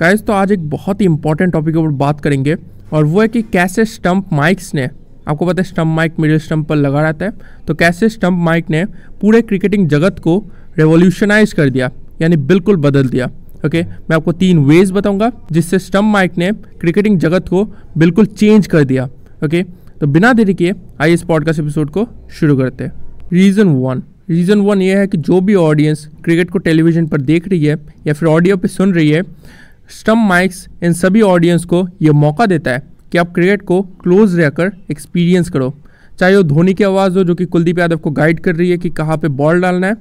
guys तो आज एक बहुत ही इंपॉर्टेंट टॉपिक के ऊपर बात करेंगे और वो है कि कैसे स्टम्प माइक्स ने आपको पता है स्टम्प माइक मिडिल स्टम्प पर लगा रहता है तो कैसे स्टम्प माइक ने पूरे क्रिकेटिंग जगत को रेवोल्यूशनाइज कर दिया यानी बिल्कुल बदल दिया ओके okay, मैं आपको तीन वेज बताऊंगा जिससे स्टम्प माइक ने क्रिकेटिंग जगत को बिल्कुल चेंज कर दिया ओके okay, तो बिना देरी किए आइए इस पॉडकास्ट एपिसोड को शुरू करते हैं रीज़न वन रीज़न वन ये है कि जो भी ऑडियंस क्रिकेट को टेलीविज़न पर देख रही है या फिर ऑडियो पर सुन रही है स्टम माइक्स इन सभी ऑडियंस को ये मौका देता है कि आप क्रिकेट को क्लोज रहकर एक्सपीरियंस करो चाहे वो धोनी की आवाज़ हो जो कि कुलदीप यादव को गाइड कर रही है कि कहाँ पे बॉल डालना है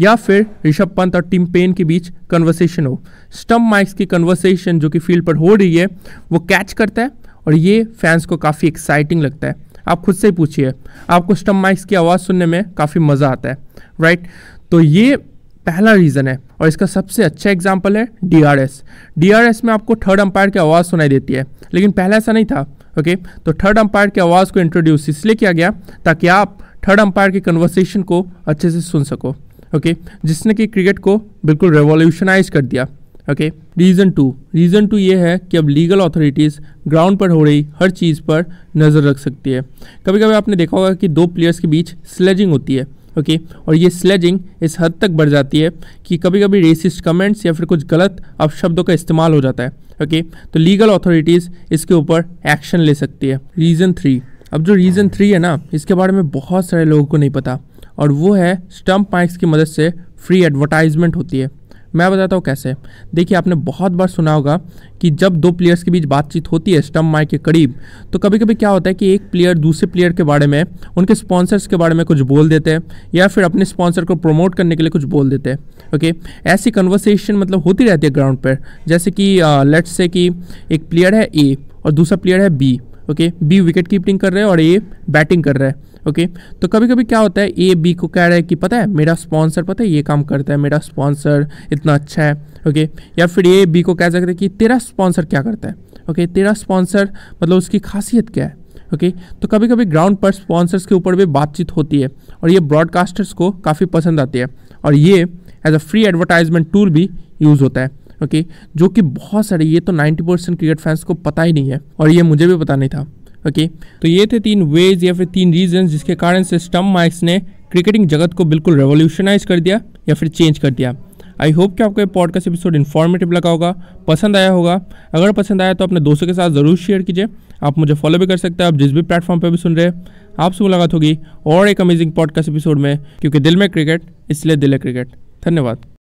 या फिर ऋषभ पंत और टीम पेन के बीच कन्वर्सेशन हो स्टम्प माइक्स की कन्वर्सेशन जो कि फील्ड पर हो रही है वो कैच करता है और ये फैंस को काफ़ी एक्साइटिंग लगता है आप खुद से ही पूछिए आपको स्टम माइक्स की आवाज़ सुनने में काफ़ी मज़ा आता है राइट तो ये पहला रीज़न है और इसका सबसे अच्छा एग्जाम्पल है डीआरएस डीआरएस में आपको थर्ड अंपायर की आवाज़ सुनाई देती है लेकिन पहला ऐसा नहीं था ओके तो थर्ड अंपायर की आवाज़ को इंट्रोड्यूस इसलिए किया गया ताकि आप थर्ड अंपायर की कन्वर्सेशन को अच्छे से सुन सको ओके जिसने कि क्रिकेट को बिल्कुल रेवोल्यूशनाइज कर दिया okay reason two reason two ये है कि अब लीगल अथॉरिटीज़ ग्राउंड पर हो रही हर चीज़ पर नज़र रख सकती है कभी कभी आपने देखा होगा कि दो प्लेयर्स के बीच स्लेजिंग होती है ओके और ये स्लेजिंग इस हद तक बढ़ जाती है कि कभी कभी रेसिस्ट कमेंट्स या फिर कुछ गलत अपशब्दों का इस्तेमाल हो जाता है ओके तो लीगल अथॉरिटीज़ इसके ऊपर एक्शन ले सकती है रीज़न थ्री अब जो रीज़न थ्री है ना इसके बारे में बहुत सारे लोगों को नहीं पता और वो है स्टम्प माइक्स की मदद से फ्री एडवर्टाइजमेंट होती है मैं बताता हूँ कैसे देखिए आपने बहुत बार सुना होगा कि जब दो प्लेयर्स के बीच बातचीत होती है स्टम्प माइक के करीब तो कभी कभी क्या होता है कि एक प्लेयर दूसरे प्लेयर के बारे में उनके स्पॉन्सर्स के बारे में कुछ बोल देते हैं या फिर अपने स्पॉन्सर को प्रमोट करने के लिए कुछ बोल देते हैं ओके ऐसी कन्वर्सेशन मतलब होती रहती है ग्राउंड पर जैसे कि लेट्स से कि एक प्लेयर है ए और दूसरा प्लेयर है B okay B wicket keeping कर रहे हैं और ए बैटिंग कर रहा है ओके तो कभी कभी क्या होता है ए बी को कह रहा है कि पता है मेरा स्पॉन्सर पता है ये काम करता है मेरा स्पॉन्सर इतना अच्छा है ओके या फिर ए बी को कह सकते हैं कि तेरा स्पॉन्सर क्या करता है ओके तेरा स्पॉन्सर मतलब उसकी खासियत क्या है ओके okay, तो कभी कभी ग्राउंड पर स्पॉन्सर्स के ऊपर भी बातचीत होती है और ये ब्रॉडकास्टर्स को काफ़ी पसंद आती है और ये as a free advertisement tool भी यूज़ होता है ओके जो कि बहुत सारे ये तो 90 परसेंट क्रिकेट फैंस को पता ही नहीं है और ये मुझे भी पता नहीं था ओके तो ये थे तीन वेज या फिर तीन रीजन जिसके कारण से स्टम माइक्स ने क्रिकेटिंग जगत को बिल्कुल रेवोल्यूशनाइज कर दिया या फिर चेंज कर दिया आई होप कि आपको ये पॉडकास्ट एपिसोड इन्फॉर्मेटिव लगा होगा पसंद आया होगा अगर पसंद आया तो अपने दोस्तों के साथ ज़रूर शेयर कीजिए आप मुझे फॉलो भी कर सकते हैं आप जिस भी प्लेटफॉर्म पर भी सुन रहे हैं आपसे मुलाकात होगी और एक अमेजिंग पॉडकास्ट एपिसोड में क्योंकि दिल में क्रिकेट इसलिए दिल है क्रिकेट धन्यवाद